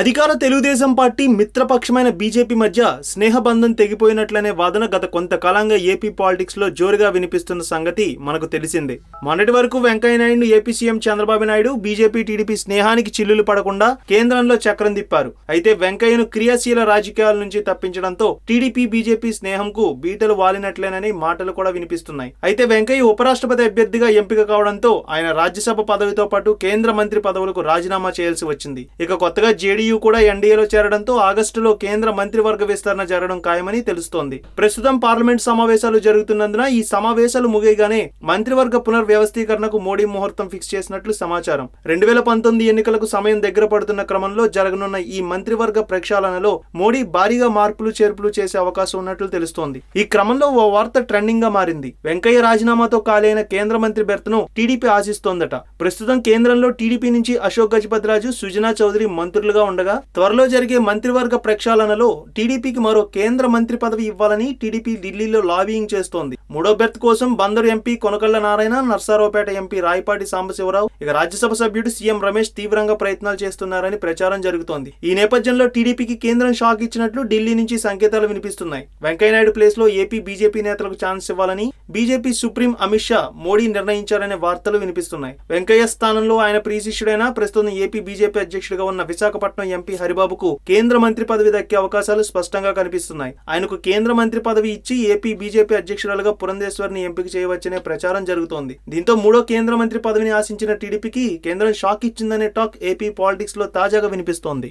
అధికార Telugu Desam party మిత్రపక్షమైన BJP మధ్య స్నేహబంధం తెగిపోయినట్లనే వాదన గత కొంతకాలంగా ఏపీ పాలిటిక్స్లో జోరుగా వినిపిస్తున్న సంగతి మనకు తెలిసిందే మొన్నటి వరకు Venkaiah Naidu AP CM Chandrababu Naidu BJP TDP స్నేహానికి చిల్లులు పడకుండా కేంద్రంలో చక్రం తిప్పారు అయితే వెంకయ్యను క్రియాశీల రాజకీయాల నుంచి తప్పించడంతో టీడీపీ బీజేపీ స్నేహంకు బీటలు వాలినట్లేనని మాటలు కూడా వినిపిస్తున్నాయి అయితే వెంకయ్య ఉపరాష్ట్రపతి అభ్యర్థిగా ఎంపిక కావడంతో ఆయన రాజ్యసభ పదవితో పాటు కేంద్ర మంత్రి పదవులకు రాజీనామా చేయాల్సి వచ్చింది ఇక కొత్తగా జేడీ జేడీయూ కూడా ఎన్డీఏలో చేరడంతో ఆగస్టులో కేంద్ర మంత్రివర్గ విస్తరణ జరగడం ఖాయమని తెలుస్తోంది ప్రస్తుతం పార్లమెంట్ సమావేశాలు జరుగుతున్నందున ఈ సమావేశాలు ముగియగానే మంత్రివర్గ పునర్వ్యవస్థీకరణకు మోడీ ముహూర్తం ఫిక్స్ చేసినట్లు సమాచారం రెండు వేల పంతొమ్మిది ఎన్నికలకు సమయం దగ్గర పడుతున్న క్రమంలో జరగనున్న ఈ మంత్రివర్గ ప్రక్షాళనలో మోడీ భారీగా మార్పులు చేర్పులు చేసే అవకాశం ఉన్నట్లు తెలుస్తోంది ఈ క్రమంలో ఓ వార్త ట్రెండింగ్ గా మారింది వెంకయ్య రాజీనామాతో కాలైన కేంద్ర మంత్రి బెర్త్ను టీడీపీ ఆశిస్తోందట ప్రస్తుతం కేంద్రంలో టీడీపీ నుంచి అశోక్ గజపతిరాజు సుజనా చౌదరి మంత్రులుగా ఉండగా త్వరలో జరిగే మంత్రివర్గ ప్రక్షాళనలో టీడీపీకి మరో కేంద్ర మంత్రి పదవి ఇవ్వాలని టీడీపీ ఢిల్లీలో లాబీయింగ్ చేస్తోంది మూడో బెర్త్ కోసం బందరు ఎంపీ కొనకళ్ళ నారాయణ నర్సారావుపేట ఎంపీ రాయపాటి సాంబశివరావు ఇక రాజ్యసభ సభ్యుడు సీఎం రమేష్ తీవ్రంగా ప్రయత్నాలు చేస్తున్నారని ప్రచారం జరుగుతోంది ఈ నేపథ్యంలో టీడీపీకి కేంద్రం షాక్ ఇచ్చినట్లు ఢిల్లీ నుంచి సంకేతాలు వినిపిస్తున్నాయి వెంకయ్యనాయుడు ప్లేస్ లో ఏపీ బీజేపీ నేతలకు ఛాన్స్ ఇవ్వాలని బీజేపీ సుప్రీం అమిత్ షా మోడీ నిర్ణయించారనే వార్తలు వినిపిస్తున్నాయి వెంకయ్య స్థానంలో ఆయన ప్రీశిష్యుడైన ప్రస్తుతం ఏపీ బీజేపీ అధ్యక్షుడిగా ఉన్న విశాఖపట్నం ఎంపీ హరిబాబుకు కేంద్ర మంత్రి పదవి దక్కే అవకాశాలు స్పష్టంగా కనిపిస్తున్నాయి ఆయనకు కేంద్ర మంత్రి పదవి ఇచ్చి ఏపీ బీజేపీ అధ్యక్షురాలుగా పురంధేశ్వర్ని ఎంపిక చేయవచ్చనే ప్రచారం జరుగుతోంది దీంతో మూడో కేంద్ర మంత్రి పదవిని ఆశించిన టీడీపీకి కేంద్రం షాక్ ఇచ్చిందనే టాక్ ఏపీ పాలిటిక్స్ లో తాజాగా వినిపిస్తోంది